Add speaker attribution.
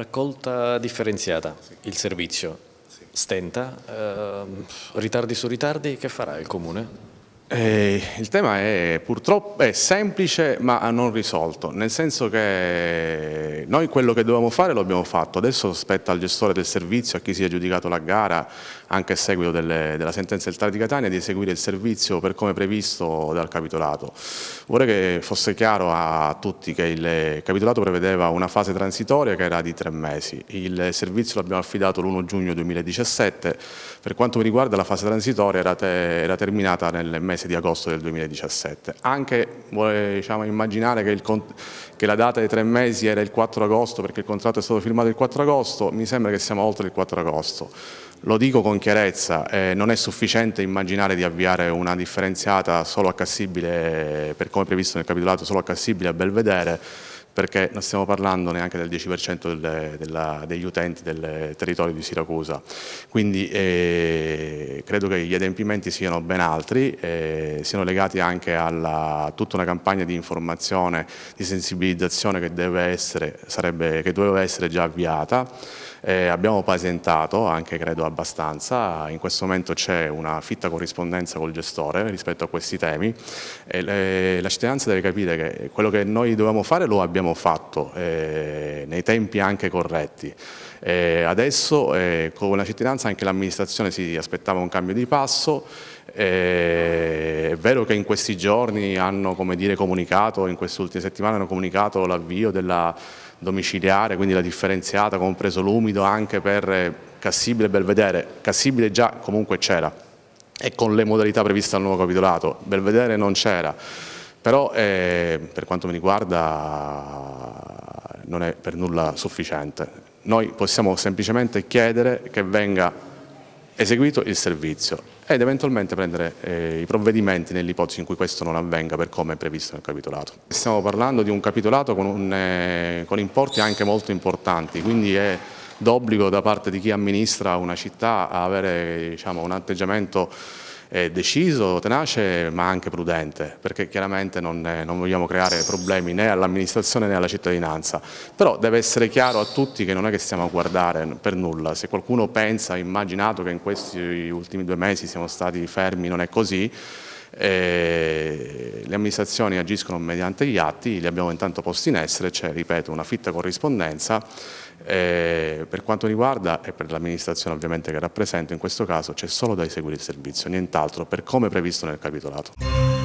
Speaker 1: Raccolta differenziata, il servizio stenta, eh, ritardi su ritardi, che farà il Comune? Eh, il tema è purtroppo è semplice ma non risolto, nel senso che noi quello che dovevamo fare lo abbiamo fatto, adesso spetta al gestore del servizio, a chi si è giudicato la gara, anche a seguito delle, della sentenza del Tar di Catania, di eseguire il servizio per come previsto dal capitolato. Vorrei che fosse chiaro a tutti che il capitolato prevedeva una fase transitoria che era di tre mesi, il servizio l'abbiamo affidato l'1 giugno 2017, per quanto mi riguarda la fase transitoria era, te, era terminata nel mese mese di agosto del 2017. Anche vuole diciamo, immaginare che, il, che, la data dei tre mesi era il 4 agosto perché il contratto è stato firmato il 4 agosto, mi sembra che siamo oltre il 4 agosto. Lo dico con chiarezza, eh, non è sufficiente immaginare di avviare una differenziata solo a Cassibile, per come previsto nel capitolato, solo a Cassibile a Belvedere, perché non stiamo parlando neanche del 10% del, della, degli utenti del territorio di Siracusa. Quindi eh, credo che gli adempimenti siano ben altri, eh, siano legati anche a tutta una campagna di informazione, di sensibilizzazione che, deve essere, sarebbe, che doveva essere già avviata. Eh, abbiamo presentato anche credo abbastanza, in questo momento c'è una fitta corrispondenza col gestore rispetto a questi temi. E, le, eh, la cittadinanza deve capire che quello che noi dovevamo fare lo abbiamo abbiamo fatto eh, nei tempi anche corretti. Eh, adesso eh, con la cittadinanza anche l'amministrazione si aspettava un cambio di passo, eh, è vero che in questi giorni hanno dire, comunicato, in queste ultime settimane hanno comunicato l'avvio della domiciliare, quindi la differenziata, compreso l'umido anche per eh, Cassibile e Belvedere, Cassibile già comunque c'era e con le modalità previste al nuovo capitolato, Belvedere non c'era. Però eh, per quanto mi riguarda non è per nulla sufficiente. Noi possiamo semplicemente chiedere che venga eseguito il servizio ed eventualmente prendere eh, i provvedimenti nell'ipotesi in cui questo non avvenga per come è previsto nel capitolato. Stiamo parlando di un capitolato con, un, eh, con importi anche molto importanti, quindi è d'obbligo da parte di chi amministra una città a avere diciamo, un atteggiamento deciso, tenace ma anche prudente perché chiaramente non, eh, non vogliamo creare problemi né all'amministrazione né alla cittadinanza però deve essere chiaro a tutti che non è che stiamo a guardare per nulla se qualcuno pensa, immaginato che in questi ultimi due mesi siamo stati fermi non è così eh, le amministrazioni agiscono mediante gli atti, li abbiamo intanto posti in essere, c'è, ripeto, una fitta corrispondenza. Eh, per quanto riguarda e per l'amministrazione ovviamente che rappresento in questo caso c'è solo da eseguire il servizio, nient'altro per come previsto nel capitolato.